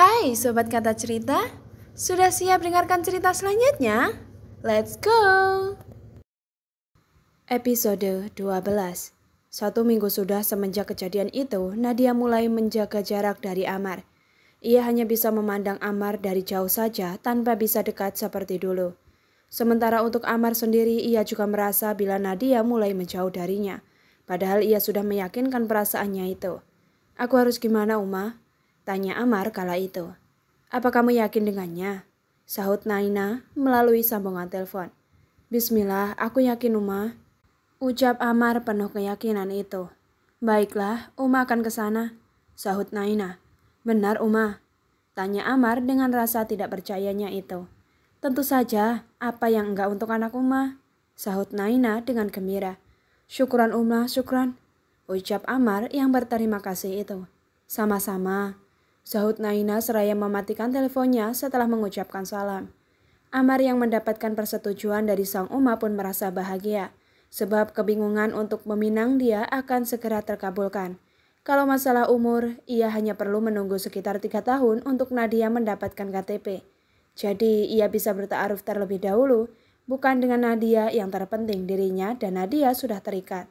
Hai Sobat Kata Cerita, sudah siap dengarkan cerita selanjutnya? Let's go! Episode 12 Satu minggu sudah semenjak kejadian itu, Nadia mulai menjaga jarak dari Amar. Ia hanya bisa memandang Amar dari jauh saja tanpa bisa dekat seperti dulu. Sementara untuk Amar sendiri, ia juga merasa bila Nadia mulai menjauh darinya. Padahal ia sudah meyakinkan perasaannya itu. Aku harus gimana, Uma? Tanya Amar kala itu. Apa kamu yakin dengannya? Sahut Naina melalui sambungan telepon. Bismillah, aku yakin Uma. Ucap Amar penuh keyakinan itu. Baiklah, Uma akan ke sana. Sahut Naina. Benar Uma. Tanya Amar dengan rasa tidak percayanya itu. Tentu saja, apa yang enggak untuk anak Uma? Sahut Naina dengan gembira. Syukuran Uma, syukuran. Ucap Amar yang berterima kasih itu. Sama-sama, Sahut Naina seraya mematikan teleponnya setelah mengucapkan salam. Amar yang mendapatkan persetujuan dari Sang Uma pun merasa bahagia, sebab kebingungan untuk meminang dia akan segera terkabulkan. Kalau masalah umur, ia hanya perlu menunggu sekitar tiga tahun untuk Nadia mendapatkan KTP. Jadi ia bisa bertaruf terlebih dahulu, bukan dengan Nadia yang terpenting dirinya dan Nadia sudah terikat.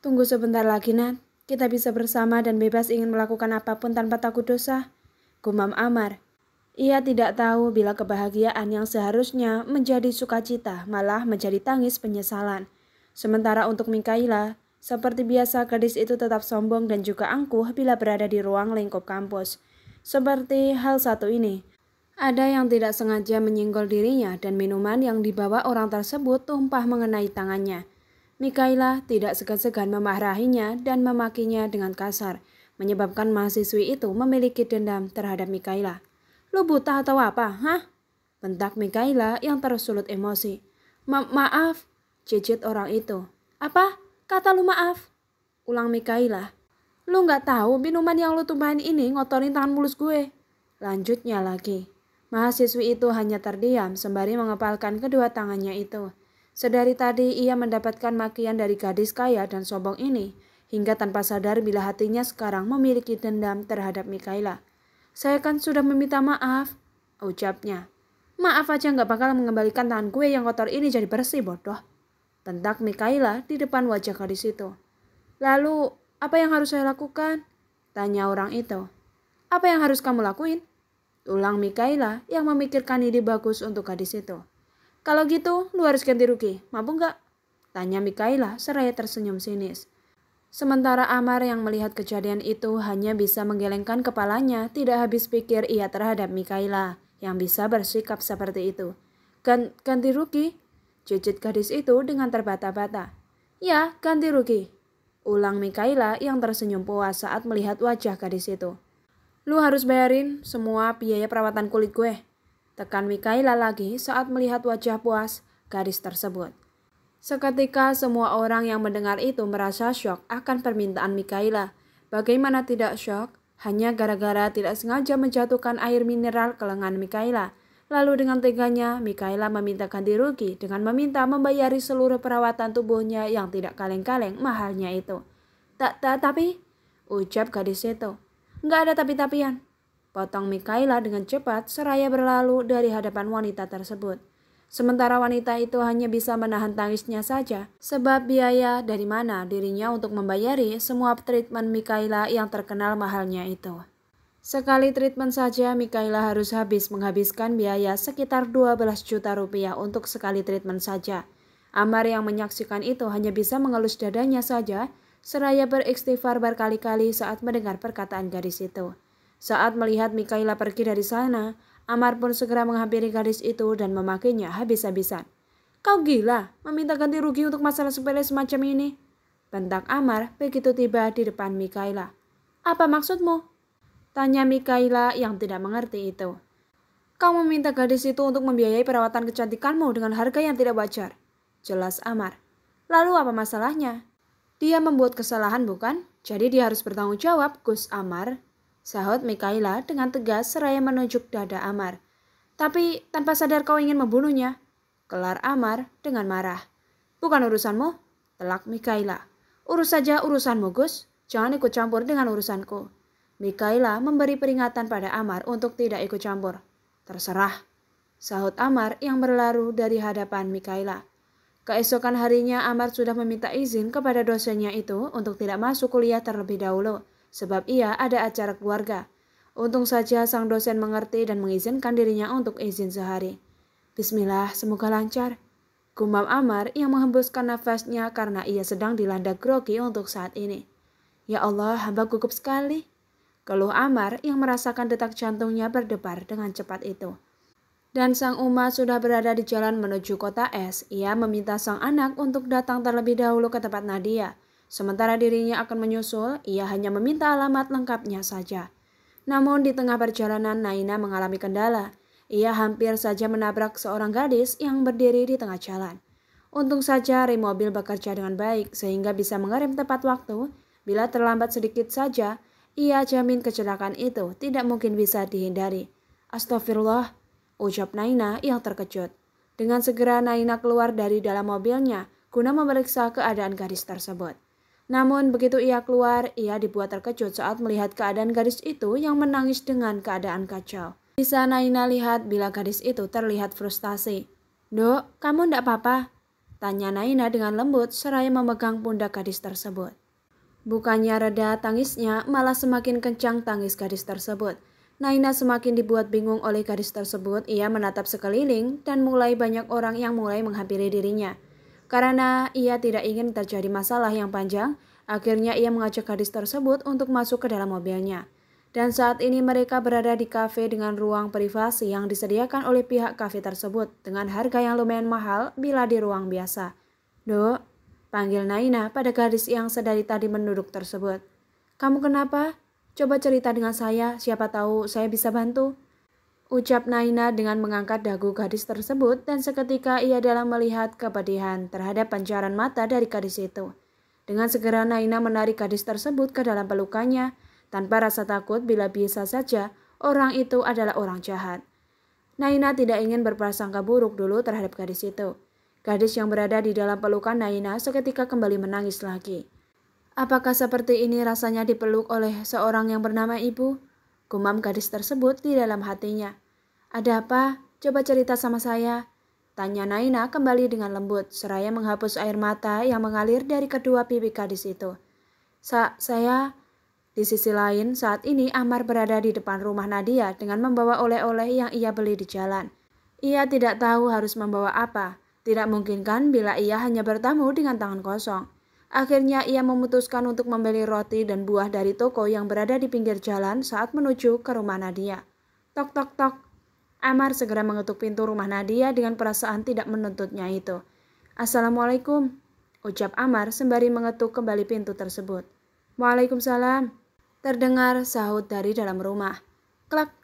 Tunggu sebentar lagi, Nat. Kita bisa bersama dan bebas ingin melakukan apapun tanpa takut dosa, gumam Amar. Ia tidak tahu bila kebahagiaan yang seharusnya menjadi sukacita malah menjadi tangis penyesalan. Sementara untuk Mikaila, seperti biasa gadis itu tetap sombong dan juga angkuh bila berada di ruang lingkup kampus. Seperti hal satu ini, ada yang tidak sengaja menyinggol dirinya dan minuman yang dibawa orang tersebut tumpah mengenai tangannya. Mikaila tidak segan-segan memarahinya dan memakinya dengan kasar, menyebabkan mahasiswi itu memiliki dendam terhadap Mikaila. Lu buta atau apa, hah? Bentak Mikaila yang tersulut emosi. Ma maaf, cicit orang itu. Apa? Kata lu maaf? Ulang Mikaila. Lu nggak tahu minuman yang lu tumpahin ini ngotorin tangan mulus gue. Lanjutnya lagi. Mahasiswi itu hanya terdiam sembari mengepalkan kedua tangannya itu. Sedari tadi ia mendapatkan makian dari gadis kaya dan sombong ini, hingga tanpa sadar bila hatinya sekarang memiliki dendam terhadap Mikaela. Saya kan sudah meminta maaf, ucapnya. Maaf aja nggak bakal mengembalikan tangan gue yang kotor ini jadi bersih, bodoh. Tentak Mikaela di depan wajah gadis itu. Lalu, apa yang harus saya lakukan? Tanya orang itu. Apa yang harus kamu lakuin? Ulang Mikaela yang memikirkan ide bagus untuk gadis itu. Kalau gitu, lu harus ganti rugi. Mampu nggak? Tanya Mikaila, seraya tersenyum sinis. Sementara Amar yang melihat kejadian itu hanya bisa menggelengkan kepalanya, tidak habis pikir ia terhadap Mikaila yang bisa bersikap seperti itu. Gan ganti rugi? Cicit gadis itu dengan terbata-bata. Ya, ganti rugi. Ulang Mikaila yang tersenyum puas saat melihat wajah gadis itu. Lu harus bayarin semua biaya perawatan kulit gue. Tekan Mikaela lagi saat melihat wajah puas gadis tersebut. Seketika semua orang yang mendengar itu merasa syok akan permintaan Mikaela. Bagaimana tidak syok? Hanya gara-gara tidak sengaja menjatuhkan air mineral ke lengan Mikaela. Lalu dengan teganya, Mikaela meminta ganti rugi dengan meminta membayari seluruh perawatan tubuhnya yang tidak kaleng-kaleng mahalnya itu. Tak, tak, tapi, ucap gadis itu. Enggak ada tapi-tapian. Potong Mikaela dengan cepat seraya berlalu dari hadapan wanita tersebut. Sementara wanita itu hanya bisa menahan tangisnya saja sebab biaya dari mana dirinya untuk membayari semua treatment Mikaela yang terkenal mahalnya itu. Sekali treatment saja Mikaela harus habis menghabiskan biaya sekitar 12 juta rupiah untuk sekali treatment saja. Amar yang menyaksikan itu hanya bisa mengelus dadanya saja seraya beristighfar berkali-kali saat mendengar perkataan gadis itu. Saat melihat Mikaila pergi dari sana, Amar pun segera menghampiri gadis itu dan memakainya habis-habisan. Kau gila, meminta ganti rugi untuk masalah sepele semacam ini. Bentak Amar begitu tiba di depan Mikaila. Apa maksudmu? Tanya Mikaila yang tidak mengerti itu. Kau meminta gadis itu untuk membiayai perawatan kecantikanmu dengan harga yang tidak wajar. Jelas Amar. Lalu apa masalahnya? Dia membuat kesalahan bukan? Jadi dia harus bertanggung jawab, Gus Amar. Sahut Mikaila dengan tegas seraya menunjuk dada Amar. Tapi tanpa sadar kau ingin membunuhnya. Kelar Amar dengan marah. Bukan urusanmu, telak Mikaila. Urus saja urusanmu, Gus. Jangan ikut campur dengan urusanku. Mikaila memberi peringatan pada Amar untuk tidak ikut campur. Terserah. Sahut Amar yang berlaru dari hadapan Mikaila. Keesokan harinya Amar sudah meminta izin kepada dosennya itu untuk tidak masuk kuliah terlebih dahulu sebab ia ada acara keluarga. Untung saja sang dosen mengerti dan mengizinkan dirinya untuk izin sehari. Bismillah, semoga lancar. Gumam Amar yang menghembuskan nafasnya karena ia sedang dilanda grogi untuk saat ini. Ya Allah, hamba gugup sekali. Keluh Amar yang merasakan detak jantungnya berdebar dengan cepat itu. Dan sang Uma sudah berada di jalan menuju kota S. ia meminta sang anak untuk datang terlebih dahulu ke tempat Nadia. Sementara dirinya akan menyusul, ia hanya meminta alamat lengkapnya saja. Namun di tengah perjalanan Naina mengalami kendala. Ia hampir saja menabrak seorang gadis yang berdiri di tengah jalan. Untung saja rem mobil bekerja dengan baik sehingga bisa mengerem tepat waktu. Bila terlambat sedikit saja, ia jamin kecelakaan itu tidak mungkin bisa dihindari. Astagfirullah, ucap Naina yang terkejut. Dengan segera Naina keluar dari dalam mobilnya guna memeriksa keadaan gadis tersebut. Namun begitu ia keluar, ia dibuat terkejut saat melihat keadaan gadis itu yang menangis dengan keadaan kacau. bisa Naina lihat bila gadis itu terlihat frustasi. Dok, kamu ndak apa-apa? Tanya Naina dengan lembut seraya memegang pundak gadis tersebut. Bukannya reda tangisnya, malah semakin kencang tangis gadis tersebut. Naina semakin dibuat bingung oleh gadis tersebut, ia menatap sekeliling dan mulai banyak orang yang mulai menghampiri dirinya. Karena ia tidak ingin terjadi masalah yang panjang, akhirnya ia mengajak gadis tersebut untuk masuk ke dalam mobilnya. Dan saat ini mereka berada di kafe dengan ruang privasi yang disediakan oleh pihak kafe tersebut dengan harga yang lumayan mahal bila di ruang biasa. Do, panggil Naina pada gadis yang sedari tadi menduduk tersebut. Kamu kenapa? Coba cerita dengan saya, siapa tahu saya bisa bantu. Ucap Naina dengan mengangkat dagu gadis tersebut dan seketika ia dalam melihat kepedihan terhadap pancaran mata dari gadis itu. Dengan segera Naina menarik gadis tersebut ke dalam pelukannya tanpa rasa takut bila bisa saja orang itu adalah orang jahat. Naina tidak ingin berprasangka buruk dulu terhadap gadis itu. Gadis yang berada di dalam pelukan Naina seketika kembali menangis lagi. Apakah seperti ini rasanya dipeluk oleh seorang yang bernama ibu? Gumam gadis tersebut di dalam hatinya. Ada apa? Coba cerita sama saya. Tanya Naina kembali dengan lembut. Seraya menghapus air mata yang mengalir dari kedua pipi gadis itu. Sa saya... Di sisi lain, saat ini Amar berada di depan rumah Nadia dengan membawa oleh-oleh yang ia beli di jalan. Ia tidak tahu harus membawa apa. Tidak mungkin kan bila ia hanya bertamu dengan tangan kosong. Akhirnya ia memutuskan untuk membeli roti dan buah dari toko yang berada di pinggir jalan saat menuju ke rumah Nadia. Tok tok tok, Amar segera mengetuk pintu rumah Nadia dengan perasaan tidak menuntutnya itu. Assalamualaikum, ucap Amar sembari mengetuk kembali pintu tersebut. Waalaikumsalam, terdengar sahut dari dalam rumah. Klak,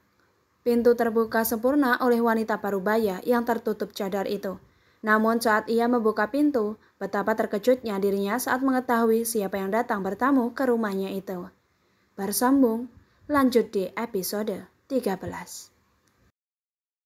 pintu terbuka sempurna oleh wanita parubaya yang tertutup cadar itu. Namun saat ia membuka pintu, betapa terkejutnya dirinya saat mengetahui siapa yang datang bertamu ke rumahnya itu. Bersambung, lanjut di episode 13.